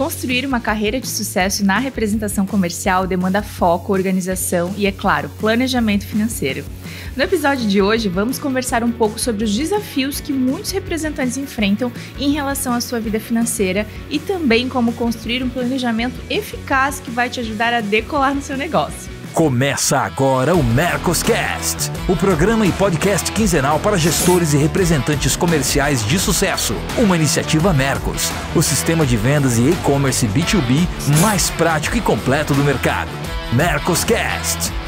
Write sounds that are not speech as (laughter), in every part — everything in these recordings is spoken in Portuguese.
Construir uma carreira de sucesso na representação comercial demanda foco, organização e, é claro, planejamento financeiro. No episódio de hoje, vamos conversar um pouco sobre os desafios que muitos representantes enfrentam em relação à sua vida financeira e também como construir um planejamento eficaz que vai te ajudar a decolar no seu negócio. Começa agora o Mercoscast, o programa e podcast quinzenal para gestores e representantes comerciais de sucesso. Uma iniciativa Mercos, o sistema de vendas e e-commerce B2B mais prático e completo do mercado. Mercoscast.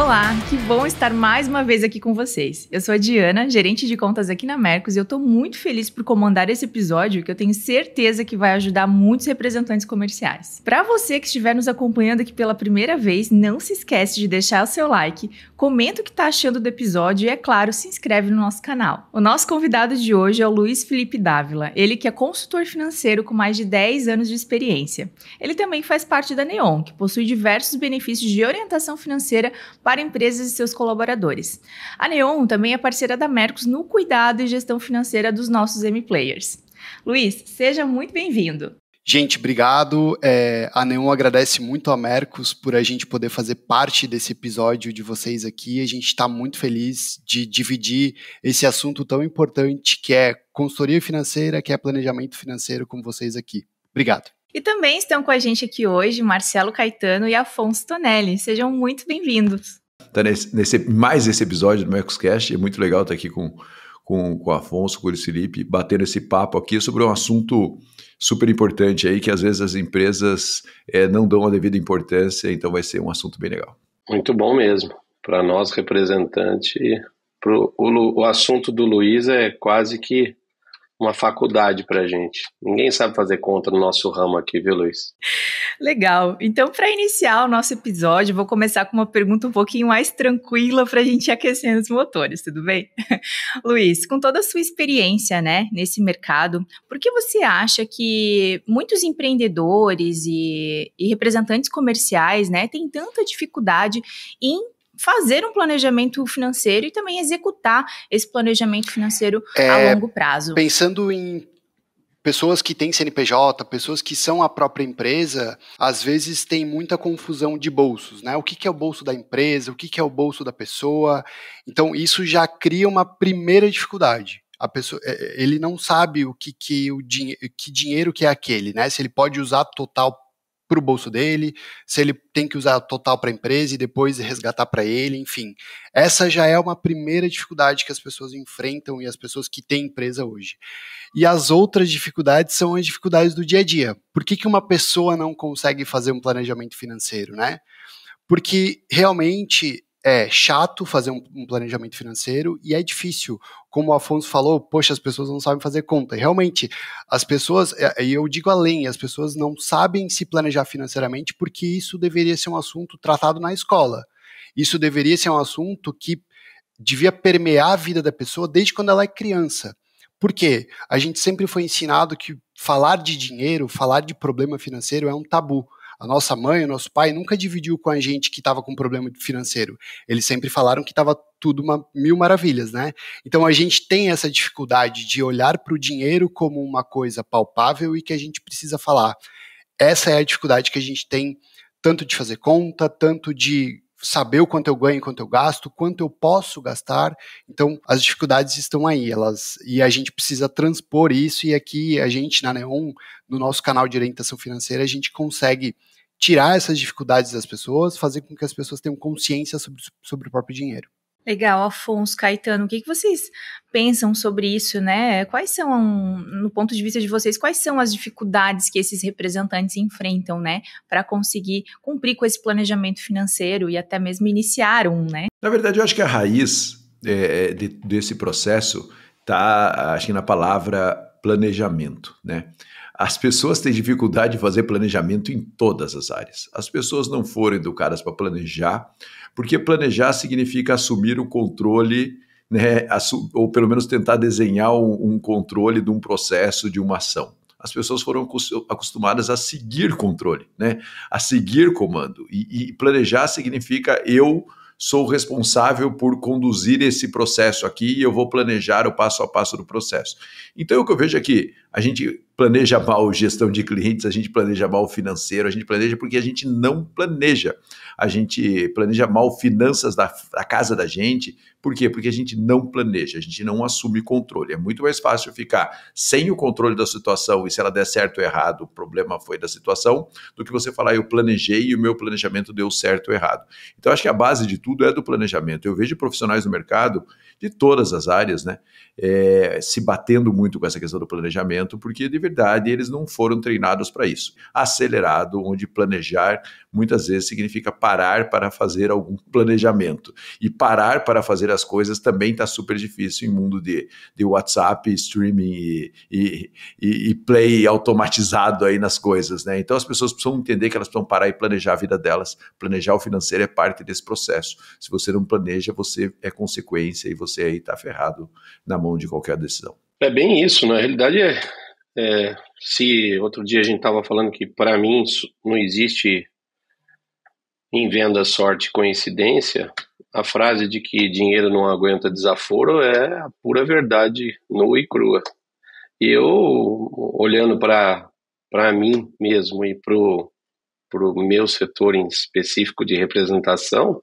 Olá, que bom estar mais uma vez aqui com vocês. Eu sou a Diana, gerente de contas aqui na Mercos, e eu estou muito feliz por comandar esse episódio que eu tenho certeza que vai ajudar muitos representantes comerciais. Para você que estiver nos acompanhando aqui pela primeira vez, não se esquece de deixar o seu like, comenta o que está achando do episódio e, é claro, se inscreve no nosso canal. O nosso convidado de hoje é o Luiz Felipe Dávila, ele que é consultor financeiro com mais de 10 anos de experiência. Ele também faz parte da Neon, que possui diversos benefícios de orientação financeira para empresas e seus colaboradores. A Neon também é parceira da Mercos no cuidado e gestão financeira dos nossos M-Players. Luiz, seja muito bem-vindo. Gente, obrigado. É, a Neon agradece muito a Mercos por a gente poder fazer parte desse episódio de vocês aqui. A gente está muito feliz de dividir esse assunto tão importante que é consultoria financeira, que é planejamento financeiro com vocês aqui. Obrigado. E também estão com a gente aqui hoje Marcelo Caetano e Afonso Tonelli. Sejam muito bem-vindos. Tá nesse, nesse, mais esse episódio do Mercoscast. É muito legal estar aqui com, com, com o Afonso, com o Felipe, batendo esse papo aqui sobre um assunto super importante aí que às vezes as empresas é, não dão a devida importância. Então vai ser um assunto bem legal. Muito bom mesmo. Para nós, representante, pro, o, o assunto do Luiz é quase que uma faculdade para gente. Ninguém sabe fazer conta no nosso ramo aqui, viu, Luiz? Legal. Então, para iniciar o nosso episódio, vou começar com uma pergunta um pouquinho mais tranquila para a gente aquecer os motores, tudo bem? (laughs) Luiz, com toda a sua experiência né, nesse mercado, por que você acha que muitos empreendedores e, e representantes comerciais né, têm tanta dificuldade em fazer um planejamento financeiro e também executar esse planejamento financeiro é, a longo prazo. Pensando em pessoas que têm CNPJ, pessoas que são a própria empresa, às vezes tem muita confusão de bolsos, né? O que, que é o bolso da empresa, o que, que é o bolso da pessoa. Então, isso já cria uma primeira dificuldade. A pessoa, é, é, ele não sabe o que, que o dinhe que dinheiro que é aquele, né? Se ele pode usar total para o bolso dele, se ele tem que usar total para a empresa e depois resgatar para ele, enfim. Essa já é uma primeira dificuldade que as pessoas enfrentam e as pessoas que têm empresa hoje. E as outras dificuldades são as dificuldades do dia a dia. Por que, que uma pessoa não consegue fazer um planejamento financeiro, né? Porque realmente é chato fazer um, um, planejamento financeiro e é difícil. Como o Afonso falou, poxa, as pessoas não sabem fazer conta. realmente, as pessoas, é, e eu digo além, as pessoas não sabem se planejar financeiramente porque isso deveria ser um assunto tratado na escola. Isso deveria ser um assunto que devia permear a vida da pessoa desde quando ela é criança. Por quê? A gente sempre foi ensinado que falar de dinheiro, falar de problema financeiro é um tabu a nossa mãe, o nosso pai nunca dividiu com a gente que estava com problema financeiro. Eles sempre falaram que estava tudo uma, mil maravilhas, né? Então a gente tem essa dificuldade de olhar para o dinheiro como uma coisa palpável e que a gente precisa falar. Essa é a dificuldade que a gente tem tanto de fazer conta, tanto de saber o quanto eu ganho, quanto eu gasto, quanto eu posso gastar. Então, as dificuldades estão aí, elas e a gente precisa transpor isso e aqui a gente na Neon, no nosso canal de orientação financeira, a gente consegue tirar essas dificuldades das pessoas, fazer com que as pessoas tenham consciência sobre, sobre o próprio dinheiro. Legal, Afonso, Caetano, o que, que vocês pensam sobre isso, né? Quais são, no ponto de vista de vocês, quais são as dificuldades que esses representantes enfrentam, né, para conseguir cumprir com esse planejamento financeiro e até mesmo iniciar um, né? Na verdade, eu acho que a raiz é, é de, desse processo está, acho que na palavra planejamento, né? As pessoas têm dificuldade de fazer planejamento em todas as áreas. As pessoas não foram educadas para planejar, porque planejar significa assumir o controle, né, ou pelo menos tentar desenhar um, controle de um processo, de uma ação. As pessoas foram acostumadas a seguir controle, né, a seguir comando. E, e planejar significa eu sou responsável por conduzir esse processo aqui e eu vou planejar o passo a passo do processo. Então, o que eu vejo aqui, é a gente planeja mal gestão de clientes, a gente planeja mal financeiro, a gente planeja porque a gente não planeja a gente planeja mal finanças da, da casa da gente. Por quê? Porque a gente não planeja, a gente não assume controle. É muito mais fácil ficar sem o controle da situação e se ela der certo ou errado, o problema foi da situação, do que você falar eu planejei e o meu planejamento deu certo ou errado. Então acho que a base de tudo é do planejamento. Eu vejo profissionais no mercado de todas as áreas, né, é, se batendo muito com essa questão do planejamento, porque de verdade eles não foram treinados para isso. Acelerado, onde planejar muitas vezes significa parar para fazer algum planejamento. E parar para fazer as coisas também está super difícil em mundo de, de WhatsApp, streaming e, e, e, play automatizado aí nas coisas, né? Então as pessoas precisam entender que elas precisam parar e planejar a vida delas. Planejar o financeiro é parte desse processo. Se você não planeja, você é consequência e você aí está ferrado na mão de qualquer decisão. É bem isso, na né? realidade é, é, se outro dia a gente estava falando que para mim não existe em Venda Sorte Coincidência, a frase de que dinheiro não aguenta desaforo é a pura verdade nua e crua. E eu, olhando para mim mesmo e para o meu setor em específico de representação,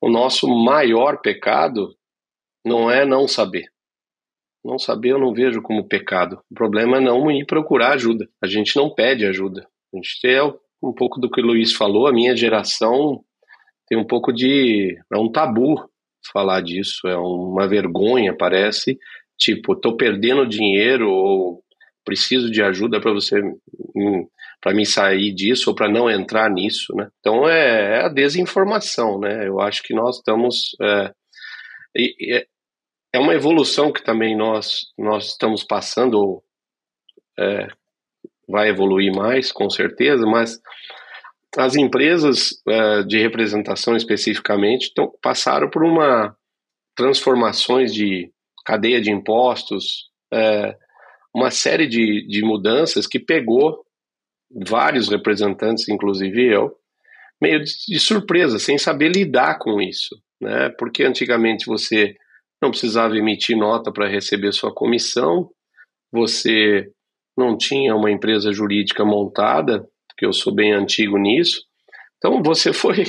o nosso maior pecado não é não saber. Não saber eu não vejo como pecado. O problema é não ir procurar ajuda. A gente não pede ajuda. A gente é o um pouco do que o Luiz falou, a minha geração tem um pouco de. É um tabu falar disso, é uma vergonha, parece. Tipo, estou perdendo dinheiro ou preciso de ajuda para você hum, para me sair disso ou para não entrar nisso, né? Então é, é, a desinformação, né? Eu acho que nós estamos é, é, é uma evolução que também nós nós estamos passando é, vai evoluir mais, com certeza, mas as empresas uh, de representação especificamente passaram por uma transformações de cadeia de impostos, uh, uma série de, de mudanças que pegou vários representantes, inclusive eu, meio de, de surpresa, sem saber lidar com isso, né? Porque antigamente você não precisava emitir nota para receber sua comissão, você não tinha uma empresa jurídica montada, que eu sou bem antigo nisso. Então você (laughs) foi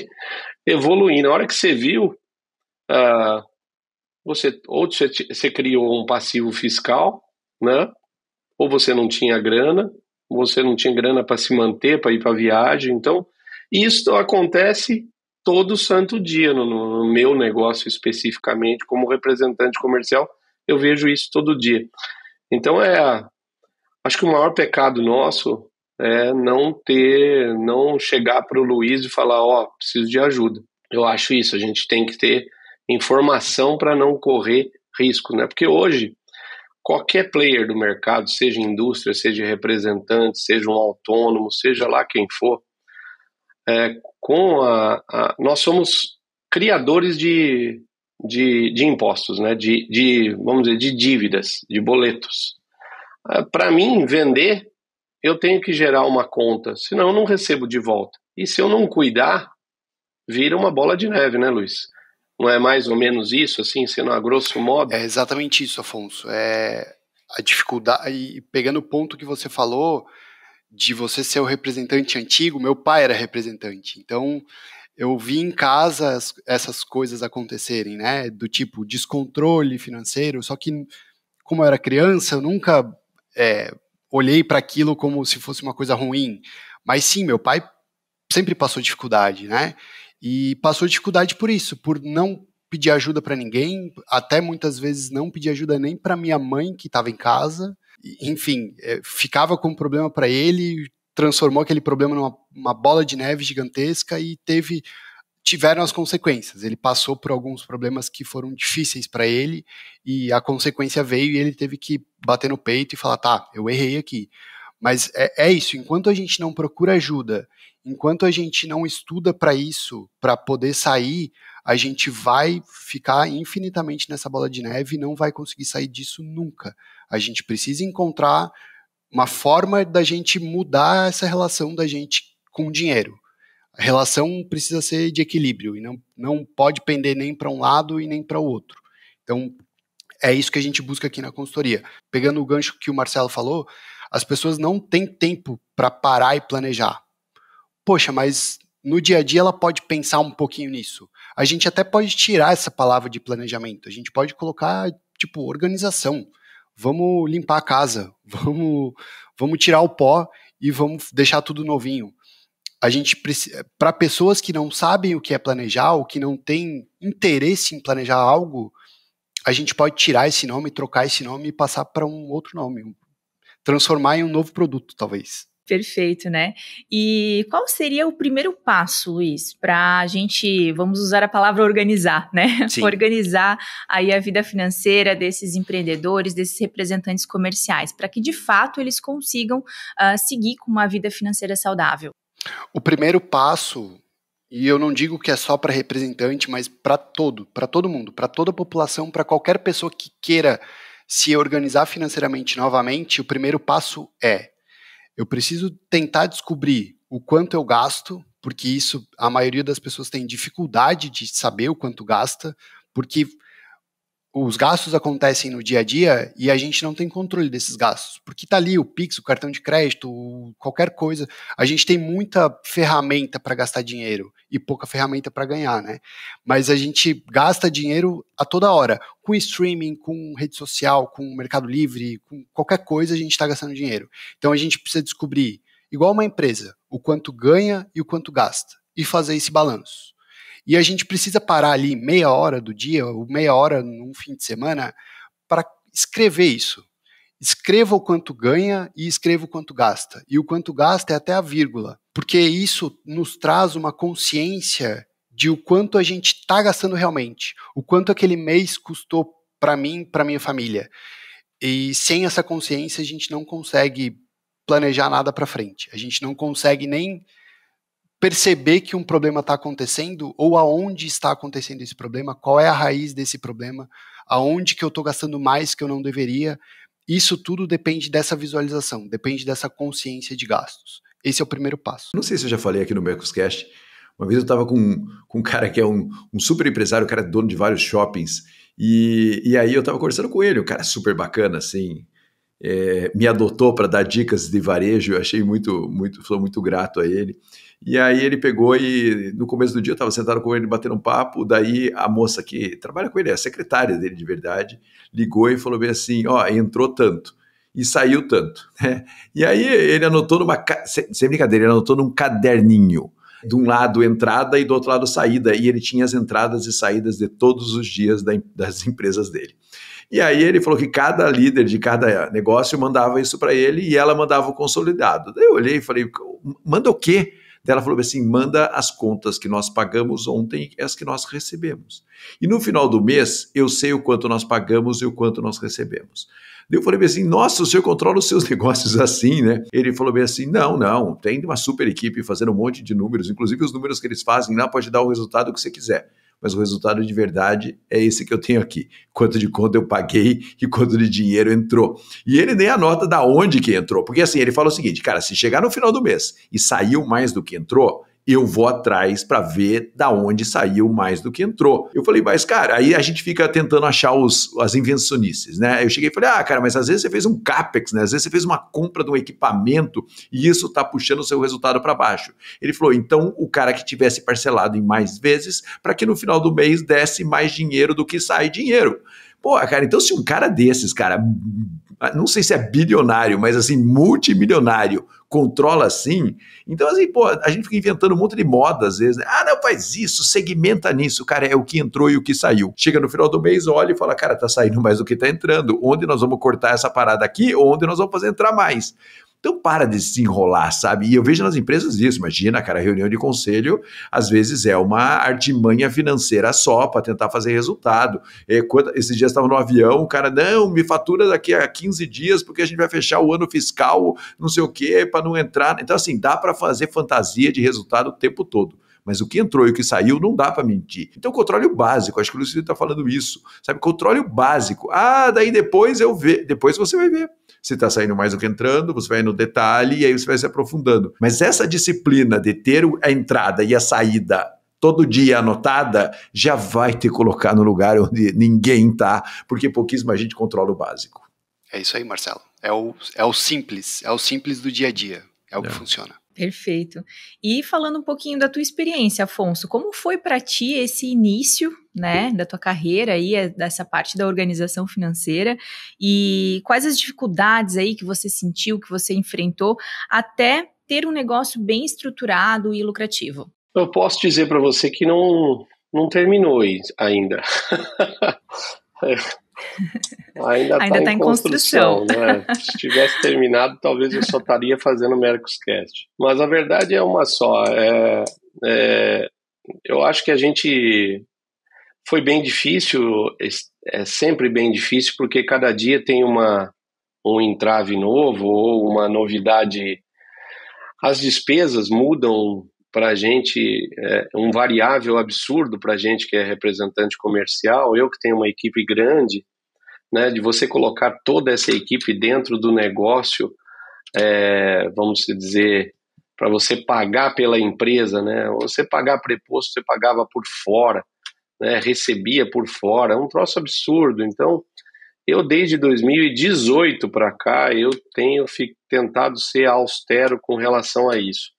evoluindo. Na hora que você viu, uh, você ou você, você criou um passivo fiscal, né? Ou você não tinha grana, você não tinha grana para se manter, para ir para viagem. Então isso acontece todo santo dia no, no meu negócio especificamente como representante comercial. Eu vejo isso todo dia. Então é Acho que o maior pecado nosso é não ter, não chegar para o Luiz e falar, ó, oh, preciso de ajuda. Eu acho isso, a gente tem que ter informação para não correr risco, né? Porque hoje qualquer player do mercado, seja indústria, seja representante, seja um autônomo, seja lá quem for, é, com a, a, nós somos criadores de, de, de impostos, né? De, de, vamos dizer, de dívidas, de boletos. Ah, para mim, vender, eu tenho que gerar uma conta, senão eu não recebo de volta. E se eu não cuidar, vira uma bola de neve, né, Luiz? Não é mais ou menos isso, assim, sendo a grosso modo? É exatamente isso, Afonso. É a dificuldade, e pegando o ponto que você falou, de você ser o representante antigo, meu pai era representante. Então, eu vi em casa essas coisas acontecerem, né? Do tipo descontrole financeiro, só que como eu era criança, eu nunca é, olhei para aquilo como se fosse uma coisa ruim. Mas sim, meu pai sempre passou dificuldade, né? E passou dificuldade por isso, por não pedir ajuda para ninguém, até muitas vezes não pedir ajuda nem para minha mãe que estava em casa. Enfim, é, ficava com um problema para ele, transformou aquele problema numa bola de neve gigantesca e teve tiveram as consequências. Ele passou por alguns problemas que foram difíceis para ele e a consequência veio e ele teve que bater no peito e falar: tá, eu errei aqui. Mas é, é isso. Enquanto a gente não procura ajuda, enquanto a gente não estuda para isso, para poder sair, a gente vai ficar infinitamente nessa bola de neve e não vai conseguir sair disso nunca. A gente precisa encontrar uma forma da gente mudar essa relação da gente com o dinheiro a relação precisa ser de equilíbrio e não, não pode pender nem para um lado e nem para o outro. Então, é isso que a gente busca aqui na consultoria. Pegando o gancho que o Marcelo falou, as pessoas não têm tempo para parar e planejar. Poxa, mas no dia a dia ela pode pensar um pouquinho nisso. A gente até pode tirar essa palavra de planejamento, a gente pode colocar, tipo, organização. Vamos limpar a casa, (laughs) vamos, vamos tirar o pó e vamos deixar tudo novinho a gente para pessoas que não sabem o que é planejar ou que não têm interesse em planejar algo, a gente pode tirar esse nome, trocar esse nome e passar para um outro nome, transformar em um novo produto, talvez. Perfeito, né? E qual seria o primeiro passo, Luiz, para a gente, vamos usar a palavra organizar, (laughs) né? organizar aí a vida financeira desses empreendedores, desses representantes comerciais, para que de fato eles consigam uh, seguir com uma vida financeira saudável. O primeiro passo, e eu não digo que é só para representante, mas para todo, para todo mundo, para toda a população, para qualquer pessoa que queira se organizar financeiramente novamente, o primeiro passo é eu preciso tentar descobrir o quanto eu gasto, porque isso a maioria das pessoas tem dificuldade de saber o quanto gasta, porque os gastos acontecem no dia a dia e a gente não tem controle desses gastos, porque tá ali o Pix, o cartão de crédito, qualquer coisa. A gente tem muita ferramenta para gastar dinheiro e pouca ferramenta para ganhar, né? Mas a gente gasta dinheiro a toda hora, com streaming, com rede social, com Mercado Livre, com qualquer coisa a gente está gastando dinheiro. Então a gente precisa descobrir, igual uma empresa, o quanto ganha e o quanto gasta e fazer esse balanço. E a gente precisa parar ali meia hora do dia, ou meia hora num fim de semana, para escrever isso. Escreva o quanto ganha e escreva o quanto gasta. E o quanto gasta é até a vírgula, porque isso nos traz uma consciência de o quanto a gente está gastando realmente, o quanto aquele mês custou para mim, para minha família. E sem essa consciência a gente não consegue planejar nada para frente. A gente não consegue nem perceber que um problema está acontecendo ou aonde está acontecendo esse problema, qual é a raiz desse problema, aonde que eu estou gastando mais que eu não deveria. Isso tudo depende dessa visualização, depende dessa consciência de gastos. Esse é o primeiro passo. Não sei se eu já falei aqui no Mercoscast, uma vez eu estava com, com um cara que é um, um super empresário, o cara é dono de vários shoppings, e, e aí eu estava conversando com ele, o cara super bacana, assim, é, me adotou para dar dicas de varejo, eu achei muito, muito, sou muito grato a ele. E aí ele pegou e no começo do dia eu estava sentado com ele batendo um papo, daí a moça que trabalha com ele, é a secretária dele de verdade, ligou e falou bem assim, ó, entrou tanto e saiu tanto. (laughs) Né? E aí ele anotou numa, sem brincadeira, ele anotou num caderninho, de um lado entrada e do outro lado saída, e ele tinha as entradas e saídas de todos os dias das (laughs) empresas dele. E aí ele falou que cada líder de cada negócio mandava isso para ele e ela mandava o consolidado. Daí eu olhei e falei, manda o quê? Ela falou assim: manda as contas que nós pagamos ontem e as que nós recebemos. E no final do mês, eu sei o quanto nós pagamos e o quanto nós recebemos. Eu falei bem assim, nossa, o senhor controla os seus (laughs) negócios assim, né? Ele falou bem assim, não, não, tem uma super equipe fazendo um monte de números, inclusive os números que eles fazem lá pode dar o resultado que você quiser mas o resultado de verdade é esse que eu tenho aqui. Quanto de conta eu paguei e quanto de dinheiro entrou. E ele nem anota da onde que entrou, porque assim, ele fala o seguinte, cara, se chegar no final do mês e saiu mais do que entrou, eu vou atrás para ver da onde saiu mais do que entrou. Eu falei, mas cara, aí a gente fica tentando achar os, as invencionices, né? Eu cheguei e falei, ah, cara, mas às vezes você fez um capex, né? Às vezes você fez uma compra de um equipamento e isso tá puxando o seu resultado para baixo. Ele falou, então o cara que tivesse parcelado em mais vezes para que no final do mês desse mais dinheiro do que sai dinheiro. Pô, cara, então se um cara desses, cara, não sei se é bilionário, mas assim, multimilionário, controla assim. Então, assim, pô, a gente fica inventando um monte de moda às vezes. Né? Ah, não, faz isso, segmenta nisso. Cara, é o que entrou e o que saiu. Chega no final do mês, olha e fala, cara, tá saindo mais do que tá entrando. Onde nós vamos cortar essa parada aqui? Onde nós vamos fazer entrar mais? Então para de se enrolar, sabe? E eu vejo nas empresas isso, imagina, cara, reunião de conselho às vezes é uma artimanha financeira só para tentar fazer resultado. É quando, esses dias estava no avião, o cara, não, me fatura daqui a 15 dias porque a gente vai fechar o ano fiscal, não sei o quê, para não entrar. Então assim, dá para fazer fantasia de resultado o tempo todo mas o que entrou e o que saiu não dá para mentir. Então, controle o básico, acho que o Luciano está falando isso, sabe? Controle o básico. Ah, daí depois eu ver, depois você vai ver se está saindo mais do que entrando, você vai no detalhe e aí você vai se aprofundando. Mas essa disciplina de ter a entrada e a saída todo dia anotada, já vai te colocar no lugar onde ninguém está, porque pouquíssima gente controla o básico. É isso aí, Marcelo. É o, é o simples, é o simples do dia a dia, é o é. que funciona. Perfeito. E falando um pouquinho da tua experiência, Afonso, como foi para ti esse início, né, da tua carreira aí, eh, dessa parte da organização financeira e quais as dificuldades aí que você sentiu, que você enfrentou até ter um negócio bem estruturado e lucrativo? Eu posso dizer para você que não não terminou ainda. (laughs) É, Ainda está tá em, tá em, construção. construção né? Se tivesse terminado, talvez eu só estaria fazendo Mercoscast. Mas a verdade é uma só. É, é, eu acho que a gente foi bem difícil, é sempre bem difícil, porque cada dia tem uma, um entrave novo ou uma novidade. As despesas mudam para a gente é, um variável absurdo para a gente que é representante comercial. Eu que tenho uma equipe grande, né, de você colocar toda essa equipe dentro do negócio, é, vamos dizer, para você pagar pela empresa, né? Você pagar preposto, você pagava por fora, né? recebia por fora, é um troço absurdo. Então, eu desde 2018 para cá, eu tenho tentado ser austero com relação a isso.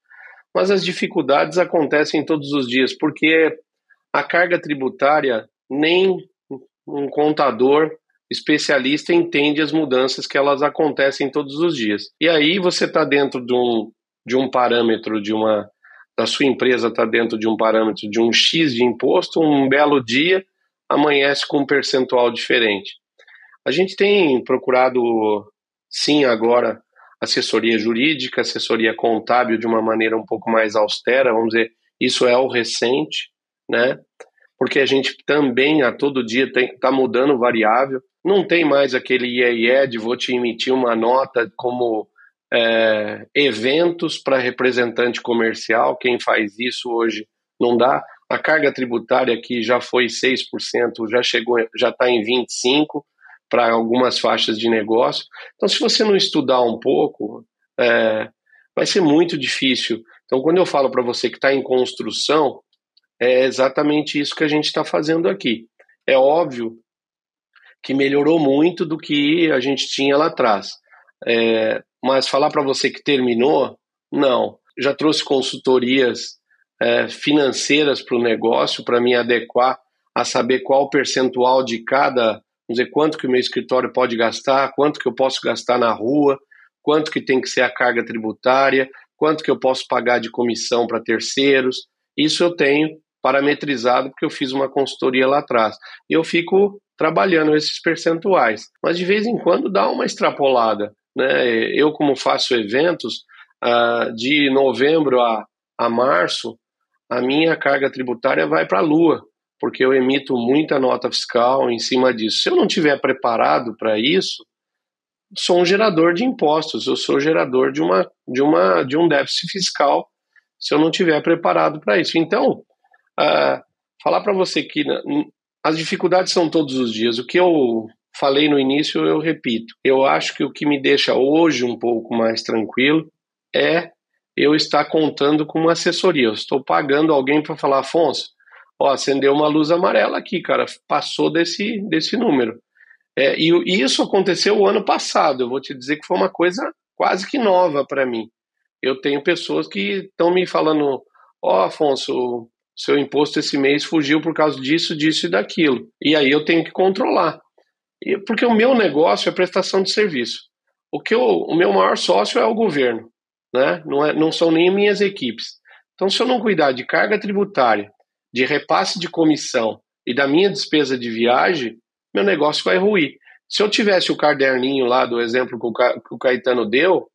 Mas as dificuldades acontecem todos os dias, porque a carga tributária nem um contador especialista entende as mudanças que elas acontecem todos os dias. E aí você está dentro de um, de um parâmetro, de uma da sua empresa está dentro de um parâmetro de um X de imposto, um belo dia amanhece com um percentual diferente. A gente tem procurado, sim, agora assessoria jurídica, assessoria contábil de uma maneira um pouco mais austera, vamos dizer, isso é o recente, né? porque a gente também a todo dia está mudando variável. Não tem mais aquele IEE é de vou te emitir uma nota como é, eventos para representante comercial. Quem faz isso hoje não dá. A carga tributária aqui já foi 6%, já chegou, já está em 25% para algumas faixas de negócio. Então, se você não estudar um pouco, é, vai ser muito difícil. Então, quando eu falo para você que está em construção, é exatamente isso que a gente está fazendo aqui. É óbvio que melhorou muito do que a gente tinha lá atrás. É, mas falar para você que terminou, não. Já trouxe consultorias é, financeiras para o negócio para me adequar a saber qual percentual de cada, vamos dizer, quanto que o meu escritório pode gastar, quanto que eu posso gastar na rua, quanto que tem que ser a carga tributária, quanto que eu posso pagar de comissão para terceiros. Isso eu tenho parametrizado, porque eu fiz uma consultoria lá atrás. Eu fico trabalhando esses percentuais, mas de vez em quando dá uma extrapolada. Né? Eu, como faço eventos, uh, de novembro a, a março, a minha carga tributária vai para a lua, porque eu emito muita nota fiscal em cima disso. Se eu não tiver preparado para isso, sou um gerador de impostos, eu sou gerador de uma de uma de um déficit fiscal se eu não tiver preparado para isso. Então, ah, falar para você que né, as dificuldades são todos os dias. O que eu falei no início, eu repito. Eu acho que o que me deixa hoje um pouco mais tranquilo é eu estar contando com uma assessoria. Eu estou pagando alguém para falar, Afonso, ó, acendeu uma luz amarela aqui, cara, passou desse, desse número. É, e, e isso aconteceu o ano passado. Eu vou te dizer que foi uma coisa quase que nova para mim. Eu tenho pessoas que estão me falando, ó, oh, Afonso, seu imposto esse mês fugiu por causa disso, disso e daquilo. E aí eu tenho que controlar. Porque o meu negócio é prestação de serviço. O que eu, o meu maior sócio é o governo, né? Não, é, não são nem minhas equipes. Então, se eu não cuidar de carga tributária, de repasse de comissão e da minha despesa de viagem, meu negócio vai ruir. Se eu tivesse o caderninho lá do exemplo que o, que o Caetano deu,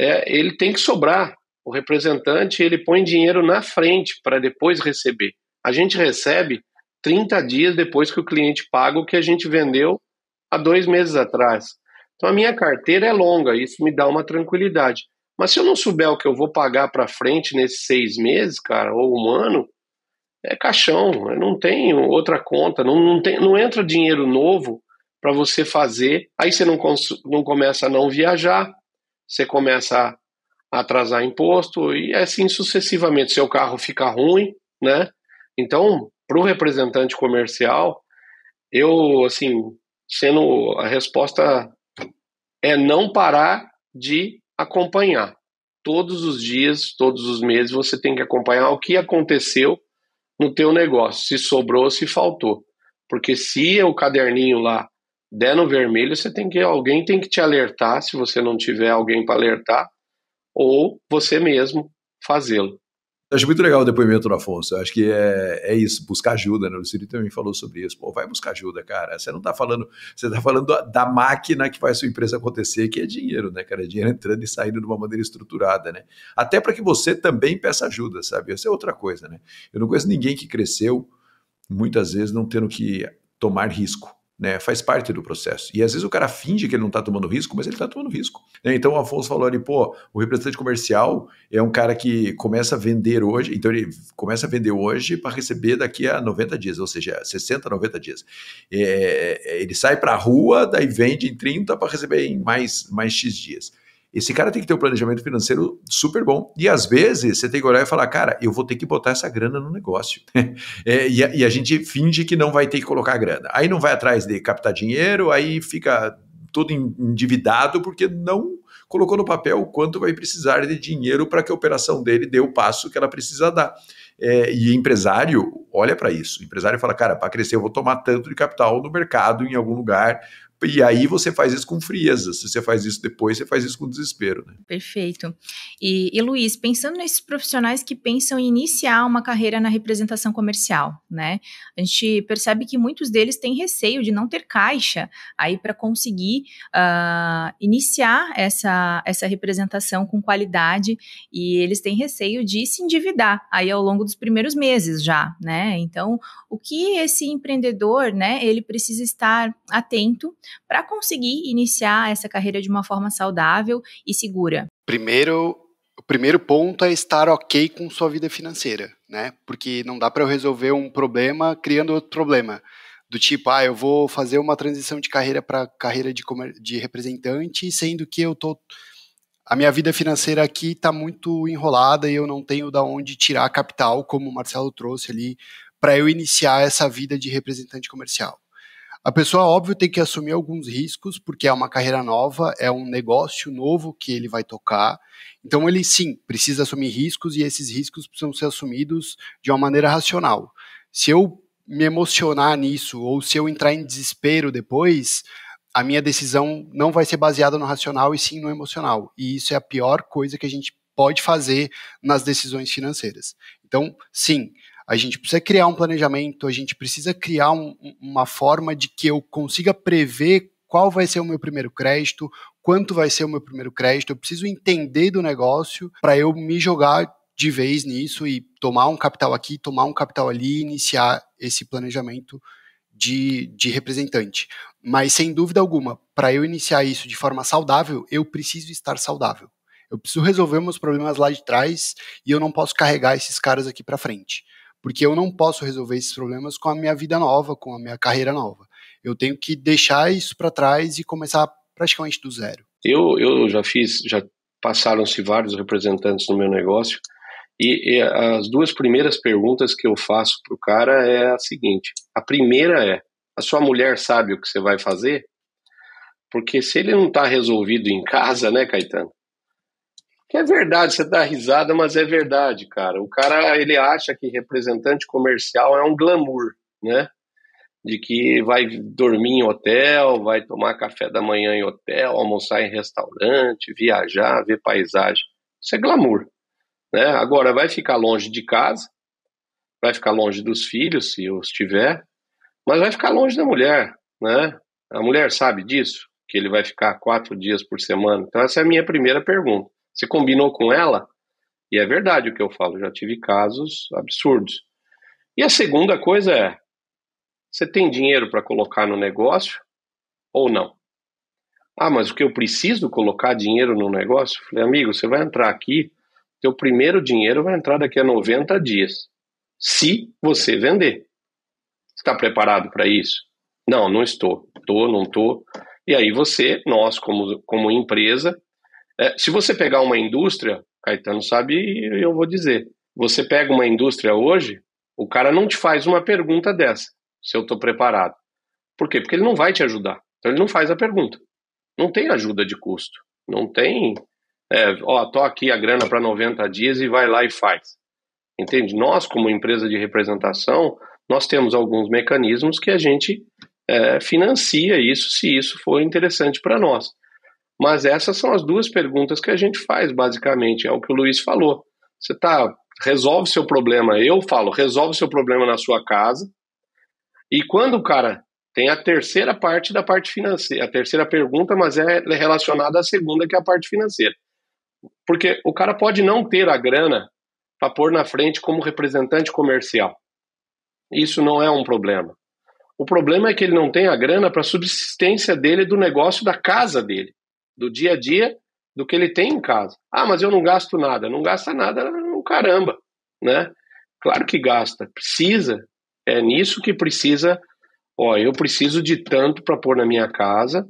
é, ele tem que sobrar. O representante ele põe dinheiro na frente para depois receber. A gente recebe 30 dias depois que o cliente paga o que a gente vendeu há dois meses atrás. Então a minha carteira é longa, isso me dá uma tranquilidade. Mas se eu não souber o que eu vou pagar para frente nesses seis meses, cara, ou um ano, é caixão, eu não tenho outra conta, não, não, tem, não entra dinheiro novo para você fazer. Aí você não, não começa a não viajar, você começa a atrasar imposto e assim sucessivamente. Seu carro fica ruim, né? Então, para o representante comercial, eu, assim, sendo a resposta é não parar de acompanhar. Todos os dias, todos os meses, você tem que acompanhar o que aconteceu no teu negócio, se sobrou, se faltou. Porque se é o caderninho lá der no vermelho, você tem que alguém tem que te alertar, se você não tiver alguém para alertar, ou você mesmo fazê-lo. Acho muito legal o depoimento do Afonso. Acho que é, é isso, buscar ajuda, né? O Lucílio também falou sobre isso. Pô, vai buscar ajuda, cara. Você não está falando, você tá falando da, da, máquina que faz sua empresa acontecer, que é dinheiro, né, cara? É dinheiro entrando e saindo de uma maneira estruturada, né? Até para que você também peça ajuda, sabe? Essa é outra coisa, né? Eu não conheço ninguém que cresceu, muitas vezes, não tendo que tomar risco. Né, faz parte do processo. E às vezes o cara finge que ele não está tomando risco, mas ele está tomando risco. Né? Então o Afonso falou ali, pô, o representante comercial é um cara que começa a vender hoje, então ele começa a vender hoje para receber daqui a 90 dias, ou seja, 60, 90 dias. É, é, ele sai para a rua, daí vende em 30 para receber em mais, mais X dias. Esse cara tem que ter um planejamento financeiro super bom. E às vezes você tem que olhar e falar, cara, eu vou ter que botar essa grana no negócio. (laughs) é, e, a, e a gente finge que não vai ter que colocar a grana. Aí não vai atrás de captar dinheiro, aí fica todo endividado porque não colocou no papel o quanto vai precisar de dinheiro para que a operação dele dê o passo que ela precisa dar. É, e empresário olha para isso. O empresário fala, cara, para crescer eu vou tomar tanto de capital no mercado, em algum lugar, e aí uhum. você faz isso com frieza. Se você faz isso depois, você faz isso com desespero. Né? Perfeito. E, e, Luiz, pensando nesses profissionais que pensam em iniciar uma carreira na representação comercial, né? A gente percebe que muitos deles têm receio de não ter caixa aí para conseguir uh, iniciar essa, essa representação com qualidade e eles têm receio de se endividar aí ao longo dos primeiros meses já, né? Então, o que esse empreendedor, né? Ele precisa estar atento para conseguir iniciar essa carreira de uma forma saudável e segura? Primeiro, o primeiro ponto é estar ok com sua vida financeira, né? Porque não dá para eu resolver um problema criando outro problema. Do tipo, ah, eu vou fazer uma transição de carreira para carreira de, de representante, sendo que eu tô a minha vida financeira aqui está muito enrolada e eu não tenho da onde tirar capital, como o Marcelo trouxe ali, para eu iniciar essa vida de representante comercial. A pessoa, óbvio, tem que assumir alguns riscos, porque é uma carreira nova, é um negócio novo que ele vai tocar. Então, ele sim precisa assumir riscos e esses riscos precisam ser assumidos de uma maneira racional. Se eu me emocionar nisso ou se eu entrar em desespero depois, a minha decisão não vai ser baseada no racional e sim no emocional. E isso é a pior coisa que a gente pode fazer nas decisões financeiras. Então, sim, a gente precisa criar um planejamento, a gente precisa criar um, uma forma de que eu consiga prever qual vai ser o meu primeiro crédito, quanto vai ser o meu primeiro crédito, eu preciso entender do negócio para eu me jogar de vez nisso e tomar um capital aqui, tomar um capital ali, iniciar esse planejamento de, de representante. Mas sem dúvida alguma, para eu iniciar isso de forma saudável, eu preciso estar saudável. Eu preciso resolver meus problemas lá de trás e eu não posso carregar esses caras aqui para frente porque eu não posso resolver esses problemas com a minha vida nova, com a minha carreira nova. Eu tenho que deixar isso para trás e começar praticamente do zero. Eu, eu já fiz, já passaram-se vários representantes no meu negócio e, e as duas primeiras perguntas que eu faço para o cara é a seguinte: a primeira é, a sua mulher sabe o que você vai fazer? Porque se ele não está resolvido em casa, né, Caetano? Que é verdade, você dá risada, mas é verdade, cara. O cara, ele acha que representante comercial é um glamour, né? De que vai dormir em hotel, vai tomar café da manhã em hotel, almoçar em restaurante, viajar, ver paisagem. Isso é glamour. Né? Agora, vai ficar longe de casa, vai ficar longe dos filhos, se os tiver, mas vai ficar longe da mulher, né? A mulher sabe disso, que ele vai ficar quatro dias por semana. Então, essa é a minha primeira pergunta. Você combinou com ela? E é verdade o que eu falo, já tive casos absurdos. E a segunda coisa é: você tem dinheiro para colocar no negócio ou não? Ah, mas o que eu preciso colocar dinheiro no negócio? Falei, amigo, você vai entrar aqui, teu primeiro dinheiro vai entrar daqui a 90 dias, se você vender. Está preparado para isso? Não, não estou. Estou, não estou. E aí você, nós como, como empresa, é, se você pegar uma indústria, Caetano sabe, eu vou dizer. Você pega uma indústria hoje, o cara não te faz uma pergunta dessa, se eu estou preparado. Por quê? Porque ele não vai te ajudar. Então ele não faz a pergunta. Não tem ajuda de custo. Não tem, é, ó, tô aqui a grana para 90 dias e vai lá e faz. Entende? Nós, como empresa de representação, nós temos alguns mecanismos que a gente é, financia isso se isso for interessante para nós. Mas essas são as duas perguntas que a gente faz, basicamente. É o que o Luiz falou. Você tá resolve seu problema. Eu falo, resolve seu problema na sua casa. E quando o cara tem a terceira parte da parte financeira, a terceira pergunta, mas é relacionada à segunda, que é a parte financeira. Porque o cara pode não ter a grana para pôr na frente como representante comercial. Isso não é um problema. O problema é que ele não tem a grana para subsistência dele do negócio da casa dele do dia a dia do que ele tem em casa. Ah, mas eu não gasto nada. Não gasta nada no caramba, né? Claro que gasta, precisa. É nisso que precisa. Ó, eu preciso de tanto para pôr na minha casa,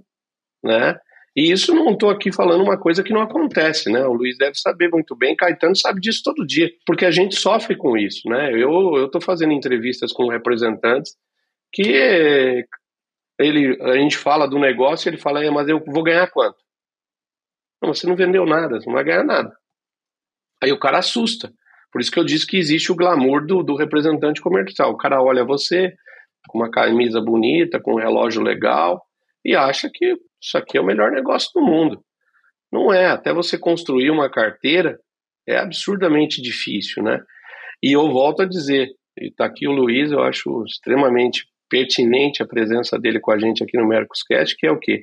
né? E isso não estou aqui falando uma coisa que não acontece, né? O Luiz deve saber muito bem, Caetano sabe disso todo dia, porque a gente sofre com isso, né? Eu estou fazendo entrevistas com representantes que ele, a gente fala do negócio, ele fala, é, mas eu vou ganhar quanto? Não, você não vendeu nada, você não vai ganhar nada. Aí o cara assusta. Por isso que eu disse que existe o glamour do, do representante comercial. O cara olha você com uma camisa bonita, com um relógio legal e acha que isso aqui é o melhor negócio do mundo. Não é. Até você construir uma carteira é absurdamente difícil, né? E eu volto a dizer, e está aqui o Luiz, eu acho extremamente pertinente a presença dele com a gente aqui no Mercoscast, que é o quê?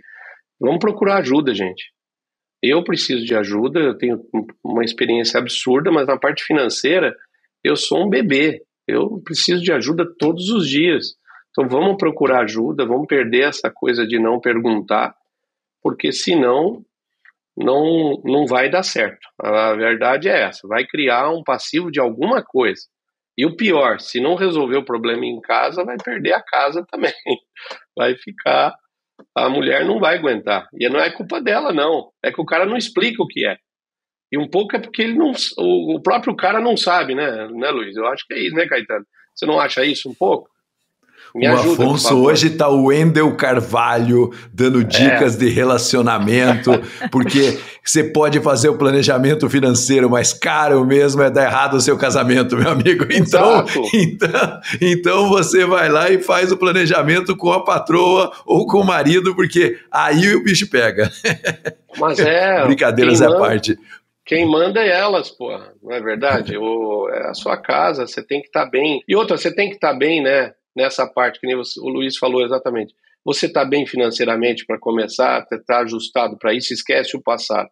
Vamos procurar ajuda, gente. Eu preciso de ajuda, eu tenho uma experiência absurda, mas na parte financeira eu sou um bebê. Eu preciso de ajuda todos os dias. Então vamos procurar ajuda, vamos perder essa coisa de não perguntar, porque senão não não vai dar certo. A verdade é essa, vai criar um passivo de alguma coisa. E o pior, se não resolver o problema em casa, vai perder a casa também. (laughs) Vai ficar a mulher não vai aguentar. E não é culpa dela, não. É que o cara não explica o que é. E um pouco é porque ele não, o próprio cara não sabe, né, né Luiz? Eu acho que é isso, né, Caetano? Você não acha isso um pouco? Me o ajuda, Afonso hoje está o Wendel Carvalho dando é. dicas é. de relacionamento, (laughs) porque você pode fazer o planejamento financeiro, mas caro mesmo é dar errado o seu casamento, meu amigo. Então, então, então você vai lá e faz o planejamento com a patroa ou com o marido, porque aí o bicho pega. Mas é. (laughs) Brincadeiras à parte quem manda é elas, porra, não é verdade? (laughs) O, é a sua casa, você tem que estar tá bem. E outra, você tem que estar tá bem, né? nessa parte que nem você, o Luiz falou exatamente. Você está bem financeiramente para começar, está ajustado para isso, esquece o passado.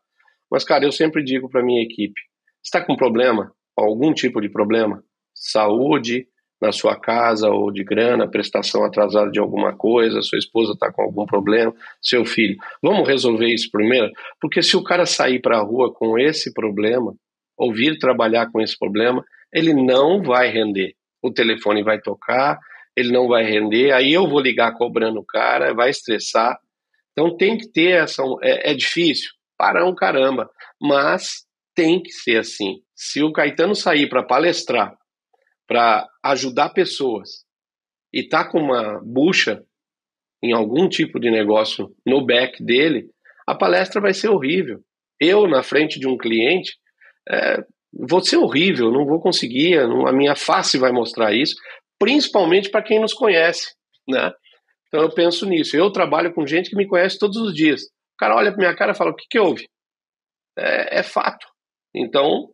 Mas, cara, eu sempre digo para minha equipe: está com problema, algum tipo de problema, saúde na sua casa ou de grana, prestação atrasada de alguma coisa, sua esposa está com algum problema, seu filho. Vamos resolver isso primeiro, porque se o cara sair para a rua com esse problema, ou vir trabalhar com esse problema, ele não vai render. O telefone vai tocar, ele não vai render, aí eu vou ligar cobrando o cara, vai estressar. Então tem que ter essa. É, é difícil para um caramba, mas tem que ser assim. Se o Caetano sair para palestrar, para ajudar pessoas e tá com uma bucha em algum tipo de negócio no back dele, a palestra vai ser horrível. Eu, na frente de um cliente, é, vou ser horrível, não vou conseguir, a minha face vai mostrar isso, principalmente para quem nos conhece, né? Então eu penso nisso. Eu trabalho com gente que me conhece todos os dias. O cara olha para minha cara e fala: o que, que houve? É, é fato. Então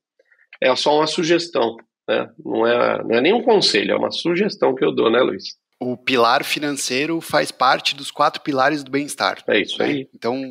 é só uma sugestão, né? Não é, não é nenhum conselho, é uma sugestão que eu dou, né, Luiz? O pilar financeiro faz parte dos quatro pilares do bem-estar. É isso né? aí. Então,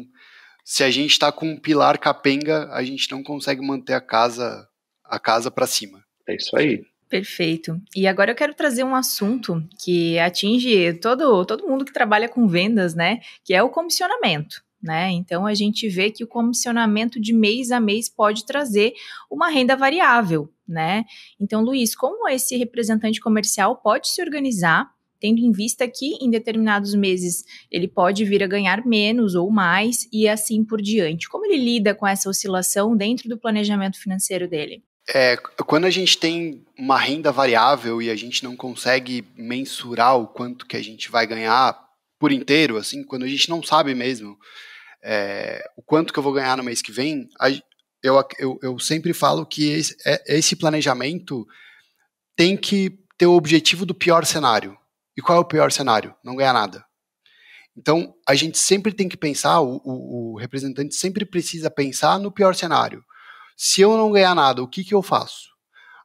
se a gente está com um pilar capenga, a gente não consegue manter a casa a casa para cima. É isso aí. Perfeito. E agora eu quero trazer um assunto que atinge todo, todo mundo que trabalha com vendas, né? Que é o comissionamento. Né? Então a gente vê que o comissionamento de mês a mês pode trazer uma renda variável, né? Então, Luiz, como esse representante comercial pode se organizar tendo em vista que em determinados meses ele pode vir a ganhar menos ou mais e assim por diante. Como ele lida com essa oscilação dentro do planejamento financeiro dele? É, quando a gente tem uma renda variável e a gente não consegue mensurar o quanto que a gente vai ganhar por inteiro, assim, quando a gente não sabe mesmo é, o quanto que eu vou ganhar no mês que vem, a, eu, eu, eu, sempre falo que esse, é, esse planejamento tem que ter o objetivo do pior cenário. E qual é o pior cenário? Não ganhar nada. Então, a gente sempre tem que pensar, o, o, o representante sempre precisa pensar no pior cenário. Se eu não ganhar nada, o que, que eu faço?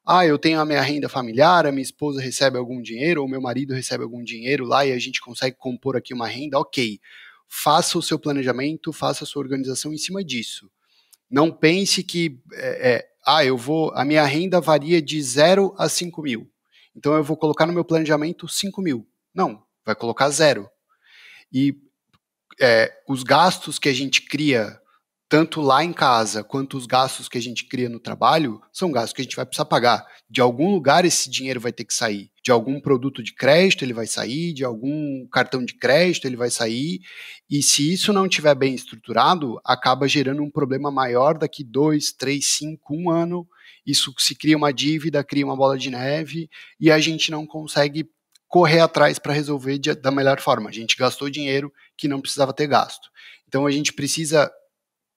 Ah, eu tenho a minha renda familiar, a minha esposa recebe algum dinheiro, ou meu marido recebe algum dinheiro lá e a gente consegue compor aqui uma renda, ok. Faça o seu planejamento, faça a sua organização em cima disso. Não pense que é, é, ah, eu vou. A minha renda varia de 0 a 5 mil. Então eu vou colocar no meu planejamento 5 mil. Não, vai colocar zero. E é, os gastos que a gente cria tanto lá em casa quanto os gastos que a gente cria no trabalho são gastos que a gente vai precisar pagar. De algum lugar esse dinheiro vai ter que sair. De algum produto de crédito ele vai sair, de algum cartão de crédito ele vai sair. E se isso não estiver bem estruturado, acaba gerando um problema maior daqui dois, três, cinco, um ano. Isso se cria uma dívida, cria uma bola de neve e a gente não consegue correr atrás para resolver de, da melhor forma. A gente gastou dinheiro que não precisava ter gasto. Então a gente precisa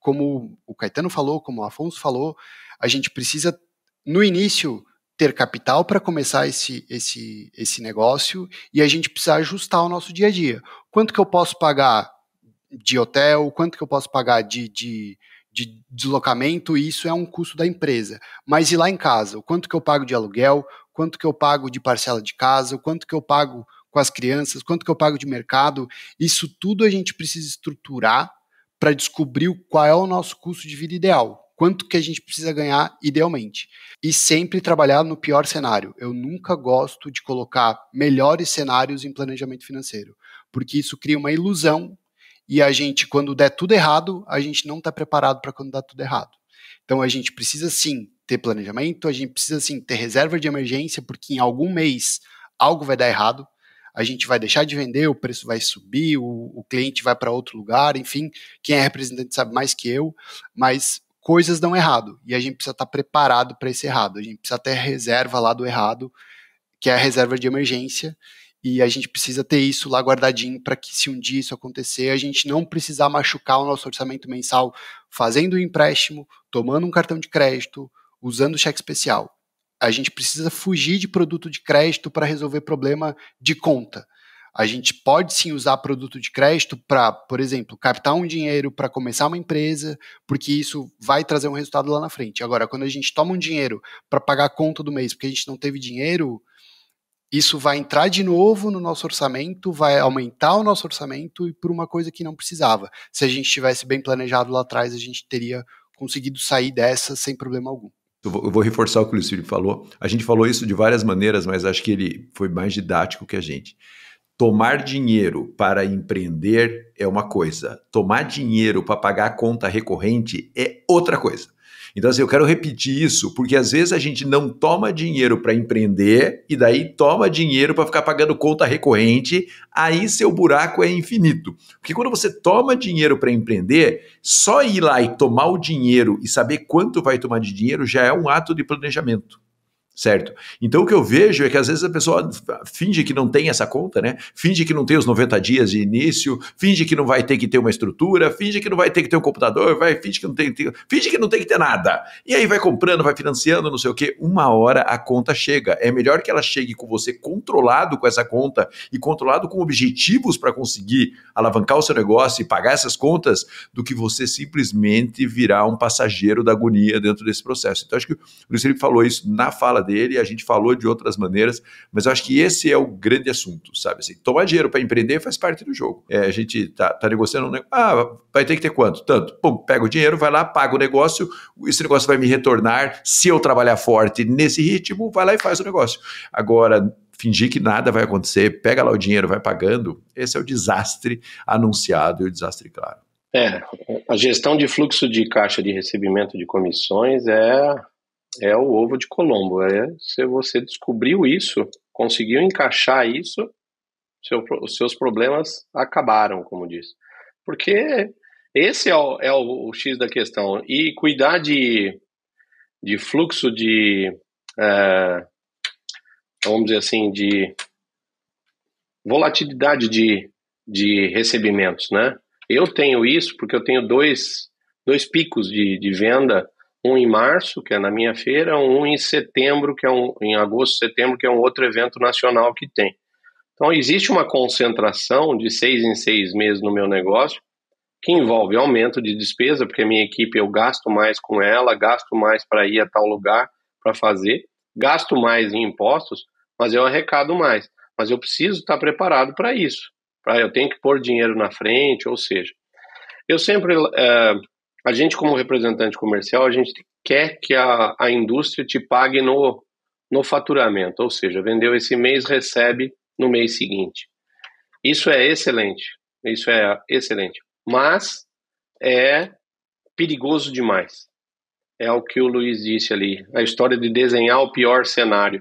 como o Caetano falou, como o Afonso falou, a gente precisa, no início, ter capital para começar esse, esse, esse negócio e a gente precisa ajustar o nosso dia a dia. Quanto que eu posso pagar de hotel, quanto que eu posso pagar de, de, de deslocamento, isso é um custo da empresa. Mas e lá em casa? O quanto que eu pago de aluguel, quanto que eu pago de parcela de casa, o quanto que eu pago com as crianças, quanto que eu pago de mercado, isso tudo a gente precisa estruturar para descobrir qual é o nosso custo de vida ideal, quanto que a gente precisa ganhar idealmente. E sempre trabalhar no pior cenário. Eu nunca gosto de colocar melhores cenários em planejamento financeiro, porque isso cria uma ilusão e a gente, quando der tudo errado, a gente não está preparado para quando der tudo errado. Então a gente precisa sim ter planejamento, a gente precisa sim ter reserva de emergência, porque em algum mês algo vai dar errado a gente vai deixar de vender, o preço vai subir, o, o cliente vai para outro lugar, enfim, quem é representante sabe mais que eu, mas coisas dão errado e a gente precisa estar tá preparado para esse errado, a gente precisa ter reserva lá do errado, que é a reserva de emergência, e a gente precisa ter isso lá guardadinho para que se um dia isso acontecer, a gente não precisar machucar o nosso orçamento mensal fazendo um empréstimo, tomando um cartão de crédito, usando cheque especial a gente precisa fugir de produto de crédito para resolver problema de conta. A gente pode sim usar produto de crédito para, por exemplo, captar um dinheiro para começar uma empresa, porque isso vai trazer um resultado lá na frente. Agora, quando a gente toma um dinheiro para pagar a conta do mês, porque a gente não teve dinheiro, isso vai entrar de novo no nosso orçamento, vai aumentar o nosso orçamento e por uma coisa que não precisava. Se a gente tivesse bem planejado lá atrás, a gente teria conseguido sair dessa sem problema algum. Eu vou reforçar o que o Felipe falou. A gente falou isso de várias maneiras, mas acho que ele foi mais didático que a gente. Tomar dinheiro para empreender é uma coisa, tomar dinheiro para pagar a conta recorrente é outra coisa. Então, assim, eu quero repetir isso, porque às vezes a gente não toma dinheiro para empreender e daí toma dinheiro para ficar pagando conta recorrente, aí seu buraco é infinito. Porque quando você toma dinheiro para empreender, só ir lá e tomar o dinheiro e saber quanto vai tomar de dinheiro já é um ato de planejamento certo? Então o que eu vejo é que às vezes a pessoa finge que não tem essa conta, né? Finge que não tem os 90 dias de início, finge que não vai ter que ter uma estrutura, finge que não vai ter que ter um computador, vai, finge que não tem, tem finge que não tem que ter nada. E aí vai comprando, vai financiando, não sei o quê, uma hora a conta chega. É melhor que ela chegue com você controlado com essa conta e controlado com objetivos para conseguir alavancar o seu negócio e pagar essas contas do que você simplesmente virar um passageiro da agonia dentro desse processo. Então acho que o Luiz Felipe falou isso na fala dele dele, a gente falou de outras maneiras, mas eu acho que esse é o grande assunto, sabe? Assim, tomar dinheiro para empreender faz parte do jogo. É, a gente tá, tá negociando, negócio. ah, vai ter que ter quanto? Tanto. Pum, pega o dinheiro, vai lá, paga o negócio, esse negócio vai me retornar. Se eu trabalhar forte nesse ritmo, vai lá e faz o negócio. Agora, fingir que nada vai acontecer, pega lá o dinheiro, vai pagando, esse é o desastre anunciado e o desastre claro. É, a gestão de fluxo de caixa de recebimento de comissões é é o ovo de Colombo. É se você descobriu isso, conseguiu encaixar isso, seu, os seus problemas acabaram, como diz. Porque esse é o, é o, o X da questão. E cuidar de, de fluxo de. É, vamos dizer assim, de volatilidade de, de recebimentos, né? Eu tenho isso porque eu tenho dois, dois picos de, de venda um em março, que é na minha feira, um em setembro, que é um em agosto, setembro, que é um outro evento nacional que tem. Então existe uma concentração de seis em seis meses no meu negócio, que envolve aumento de despesa, porque a minha equipe eu gasto mais com ela, gasto mais para ir a tal lugar para fazer, gasto mais em impostos, mas eu arrecado mais. Mas eu preciso estar tá preparado para isso. Pra, eu tenho que pôr dinheiro na frente, ou seja, eu sempre eh, a gente como representante comercial, a gente quer que a, a indústria te pague no, no faturamento, ou seja, vendeu esse mês, recebe no mês seguinte. Isso é excelente, isso é excelente, mas é perigoso demais. É o que o Luiz disse ali, a história de desenhar o pior cenário.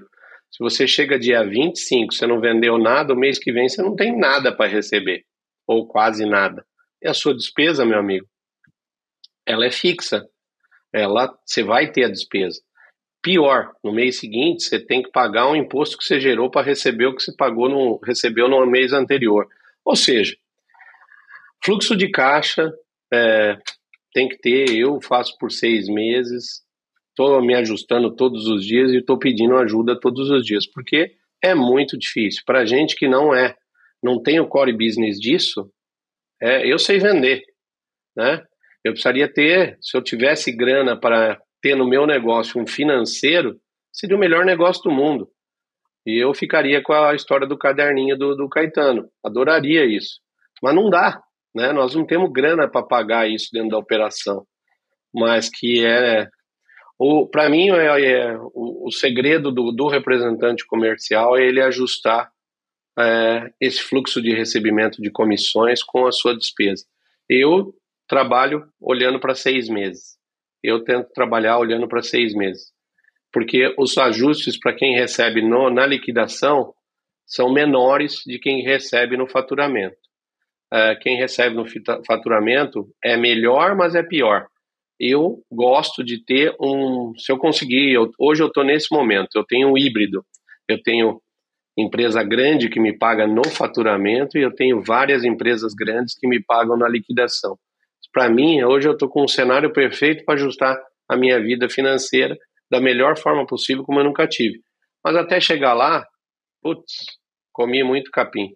Se você chega dia 25, você não vendeu nada, o mês que vem você não tem nada para receber, ou quase nada. É a sua despesa, meu amigo, ela é fixa. Ela, você vai ter a despesa. Pior, no mês seguinte você tem que pagar um imposto que você gerou para receber o que você pagou no, recebeu no mês anterior. Ou seja, fluxo de caixa é, tem que ter, eu faço por seis meses, estou me ajustando todos os dias e estou pedindo ajuda todos os dias, porque é muito difícil. Para gente que não é, não tem o core business disso, é, eu sei vender, né? Eu precisaria ter, se eu tivesse grana para ter no meu negócio um financeiro, seria o melhor negócio do mundo. E eu ficaria com a história do caderninho do, do Caetano. Adoraria isso. Mas não dá, né? Nós não temos grana para pagar isso dentro da operação. Mas que é. Para mim, é, é, o, o segredo do, do representante comercial é ele ajustar é, esse fluxo de recebimento de comissões com a sua despesa. Eu trabalho olhando para seis meses. Eu tento trabalhar olhando para seis meses. Porque os ajustes para quem recebe no, na liquidação são menores de quem recebe no faturamento. Uh, quem recebe no faturamento é melhor, mas é pior. Eu gosto de ter um. Se eu conseguir, eu, hoje eu estou nesse momento, eu tenho um híbrido. Eu tenho empresa grande que me paga no faturamento e eu tenho várias empresas grandes que me pagam na liquidação para mim, hoje eu estou com um cenário perfeito para ajustar a minha vida financeira da melhor forma possível, como eu nunca tive. Mas até chegar lá, putz, comi muito capim.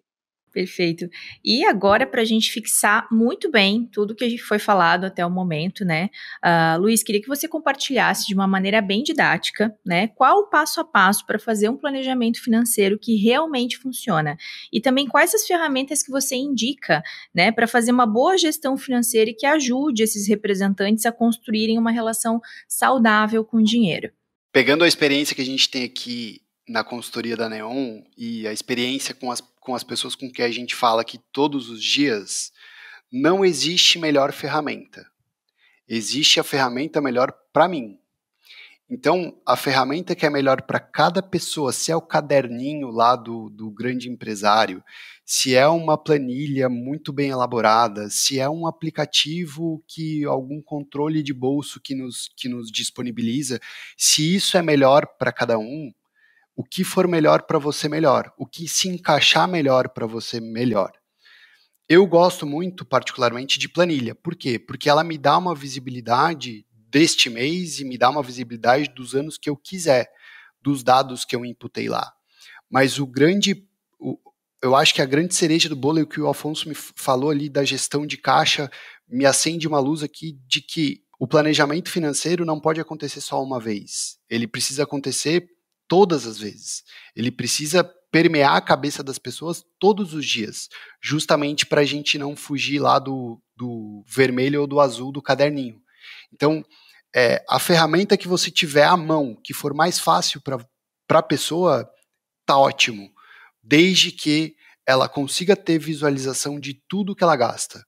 Perfeito. E agora, para a gente fixar muito bem tudo que foi falado até o momento, né? Uh, Luiz, queria que você compartilhasse de uma maneira bem didática, né? Qual o passo a passo para fazer um planejamento financeiro que realmente funciona? E também quais as ferramentas que você indica, né, para fazer uma boa gestão financeira e que ajude esses representantes a construírem uma relação saudável com o dinheiro. Pegando a experiência que a gente tem aqui na consultoria da Neon e a experiência com as com as pessoas com que a gente fala aqui todos os dias, não existe melhor ferramenta. Existe a ferramenta melhor para mim. Então, a ferramenta que é melhor para cada pessoa, se é o caderninho lá do, do grande empresário, se é uma planilha muito bem elaborada, se é um aplicativo que algum controle de bolso que nos, que nos disponibiliza, se isso é melhor para cada um, o que for melhor para você, melhor. O que se encaixar melhor para você, melhor. Eu gosto muito, particularmente, de planilha. Por quê? Porque ela me dá uma visibilidade deste mês e me dá uma visibilidade dos anos que eu quiser, dos dados que eu imputei lá. Mas o grande. O, eu acho que a grande cereja do bolo é o que o Afonso me falou ali da gestão de caixa, me acende uma luz aqui de que o planejamento financeiro não pode acontecer só uma vez. Ele precisa acontecer todas as vezes. Ele precisa permear a cabeça das pessoas todos os dias, justamente para a gente não fugir lá do, do vermelho ou do azul do caderninho. Então, é, a ferramenta que você tiver à mão, que for mais fácil para a pessoa, tá ótimo, desde que ela consiga ter visualização de tudo que ela gasta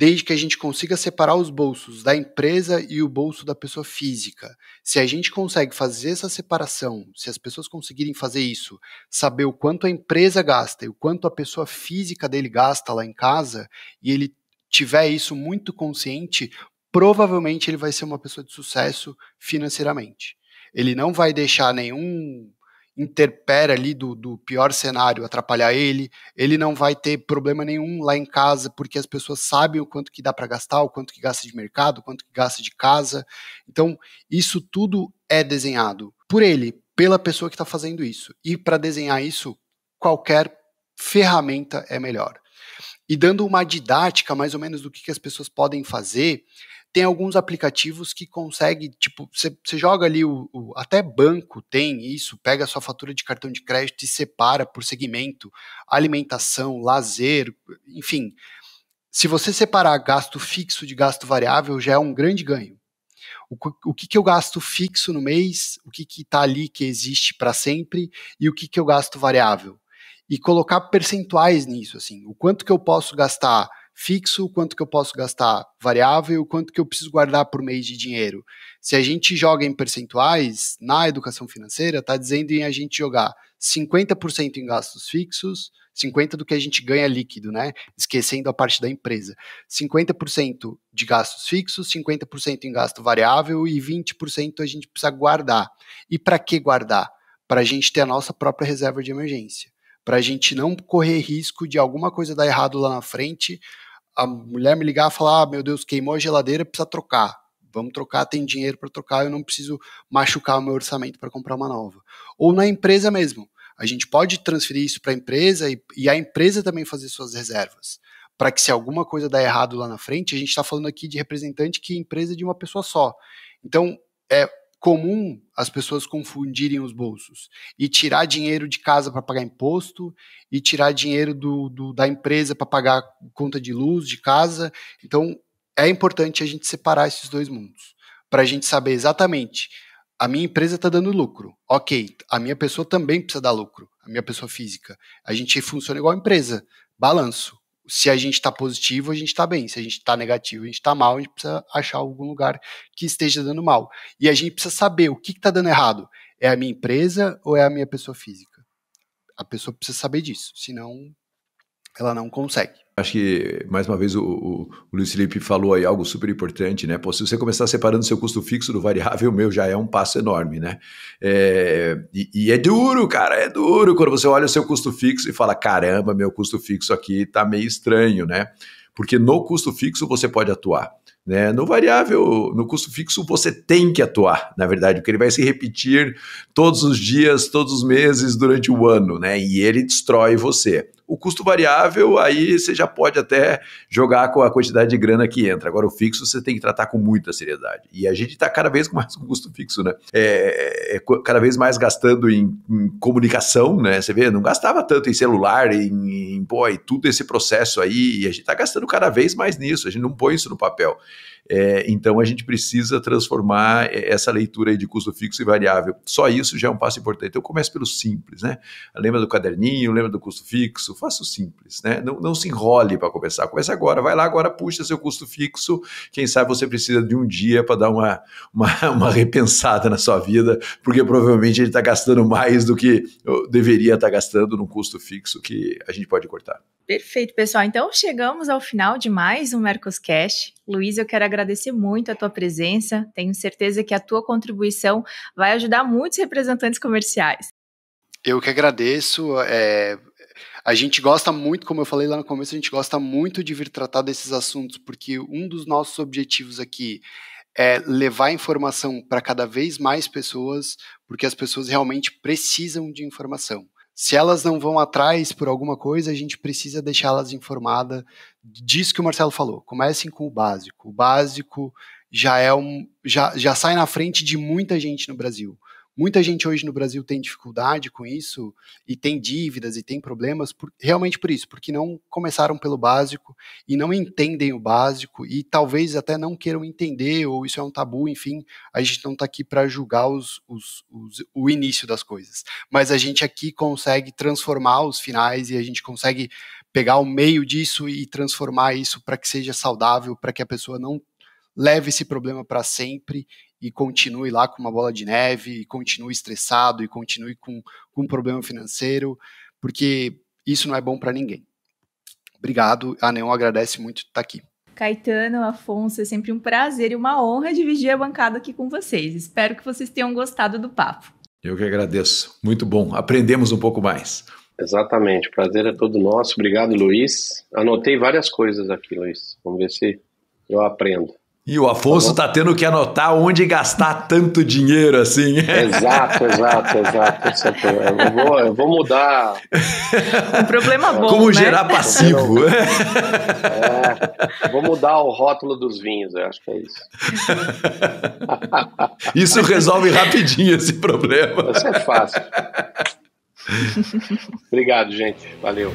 desde que a gente consiga separar os bolsos da empresa e o bolso da pessoa física. Se a gente consegue fazer essa separação, se as pessoas conseguirem fazer isso, saber o quanto a empresa gasta e o quanto a pessoa física dele gasta lá em casa, e ele tiver isso muito consciente, provavelmente ele vai ser uma pessoa de sucesso financeiramente. Ele não vai deixar nenhum interpera ali do, do pior cenário, atrapalhar ele, ele não vai ter problema nenhum lá em casa, porque as pessoas sabem o quanto que dá para gastar, o quanto que gasta de mercado, o quanto que gasta de casa. Então, isso tudo é desenhado por ele, pela pessoa que está fazendo isso. E para desenhar isso, qualquer ferramenta é melhor. E dando uma didática mais ou menos do que, que as pessoas podem fazer, tem alguns aplicativos que consegue, tipo, você joga ali o, o, Até banco tem isso, pega a sua fatura de cartão de crédito e separa por segmento, alimentação, lazer, enfim. Se você separar gasto fixo de gasto variável, já é um grande ganho. O, o que, que eu gasto fixo no mês, o que está ali que existe para sempre e o que, que eu gasto variável. E colocar percentuais nisso, assim, o quanto que eu posso gastar fixo, quanto que eu posso gastar variável, quanto que eu preciso guardar por mês de dinheiro. Se a gente joga em percentuais, na educação financeira, está dizendo em a gente jogar 50% em gastos fixos, 50% do que a gente ganha líquido, né? Esquecendo a parte da empresa. 50% de gastos fixos, 50% em gasto variável e 20% a gente precisa guardar. E para que guardar? Para a gente ter a nossa própria reserva de emergência. Para a gente não correr risco de alguma coisa dar errado lá na frente, a mulher me ligar e falar: ah, meu Deus, queimou a geladeira, precisa trocar. Vamos trocar, tem dinheiro para trocar, eu não preciso machucar o meu orçamento para comprar uma nova. Ou na empresa mesmo. A gente pode transferir isso para a empresa e, e a empresa também fazer suas reservas para que se alguma coisa der errado lá na frente, a gente está falando aqui de representante que é empresa de uma pessoa só. Então, é, comum as pessoas confundirem os bolsos e tirar dinheiro de casa para pagar imposto e tirar dinheiro do, do da empresa para pagar conta de luz de casa. Então é importante a gente separar esses dois mundos para a gente saber exatamente a minha empresa está dando lucro. Ok, a minha pessoa também precisa dar lucro, a minha pessoa física. A gente funciona igual empresa. Balanço se a gente está positivo, a gente está bem. Se a gente está negativo, a gente está mal. A gente precisa achar algum lugar que esteja dando mal. E a gente precisa saber o que está dando errado. É a minha empresa ou é a minha pessoa física? A pessoa precisa saber disso, senão ela não consegue. Acho que, mais uma vez, o, o, o, Luiz Felipe falou aí algo super importante, né? Pô, se você começar separando seu custo fixo do variável, (laughs) meu, já é um passo enorme, né? É, e, e, é duro, cara, é duro quando você olha o seu custo fixo e fala: caramba, meu custo fixo aqui tá meio estranho, né? Porque no custo fixo você pode atuar. Né? No variável, no custo fixo, você tem que atuar, na verdade, porque ele vai se repetir todos os dias, todos os meses, durante o ano, né? E ele destrói você. O custo variável, aí você já pode até jogar com a quantidade de grana que entra. Agora, o fixo você tem que tratar com muita seriedade. E a gente está cada vez mais com custo fixo, né? É, é, é cada vez mais gastando em, em, comunicação, né? Você vê, não gastava tanto em celular, em, em boy, tudo esse processo aí. E a gente está gastando cada vez mais nisso. A gente não põe isso no papel. É, então a gente precisa transformar é, essa leitura de custo fixo e variável. Só isso já é um passo importante. Então comece pelo simples, né? Lembra do caderninho, lembra do custo fixo, faça o simples, né? Não, não se enrole para começar. Comece agora, vai lá agora, puxa seu custo fixo. Quem sabe você precisa de um dia para dar uma, uma, (laughs) uma, repensada na sua vida, porque provavelmente ele está gastando mais do que deveria estar tá gastando num custo fixo que a gente pode cortar. Perfeito, pessoal. Então chegamos ao final de mais um Mercoscast. Luiz, eu quero agradecer muito a tua presença. Tenho certeza que a tua contribuição vai ajudar muitos representantes comerciais. Eu que agradeço. É, a gente gosta muito, como eu falei lá no começo, a gente gosta muito de vir tratar desses assuntos, porque um dos nossos objetivos aqui é levar informação para cada vez mais pessoas, porque as pessoas realmente precisam de informação se elas não vão atrás por alguma coisa, a gente precisa deixá-las informadas disso que o Marcelo falou. Comecem com o básico. O básico já é um já, já sai na frente de muita gente no Brasil. Muita gente hoje no Brasil tem dificuldade com isso e tem dívidas e tem problemas por, realmente por isso, porque não começaram pelo básico e não entendem o básico e talvez até não queiram entender ou isso é um tabu, enfim, a gente não está aqui para julgar os, os, os, o início das coisas, mas a gente aqui consegue transformar os finais e a gente consegue pegar o meio disso e transformar isso para que seja saudável, para que a pessoa não leve esse problema para sempre e continue lá com uma bola de neve, e continue estressado, e continue com, com um problema financeiro, porque isso não é bom para ninguém. Obrigado, a Neon agradece muito estar tá aqui. Caetano, Afonso, é sempre um prazer e uma honra dividir a bancada aqui com vocês. Espero que vocês tenham gostado do papo. Eu que agradeço. Muito bom. Aprendemos um pouco mais. Exatamente. Prazer é todo nosso. Obrigado, Luiz. Anotei várias coisas aqui, Luiz. Vamos ver se eu aprendo. E o Afonso está tá tendo que anotar onde gastar tanto dinheiro assim. (laughs) Exato, exato, exato. exato. Eu, vou, eu, vou, mudar. Um problema bom. Como né? gerar passivo. (laughs) É, vou mudar o rótulo dos vinhos, eu acho que é isso. Isso resolve rapidinho esse problema. Isso é fácil. Obrigado, gente. Valeu.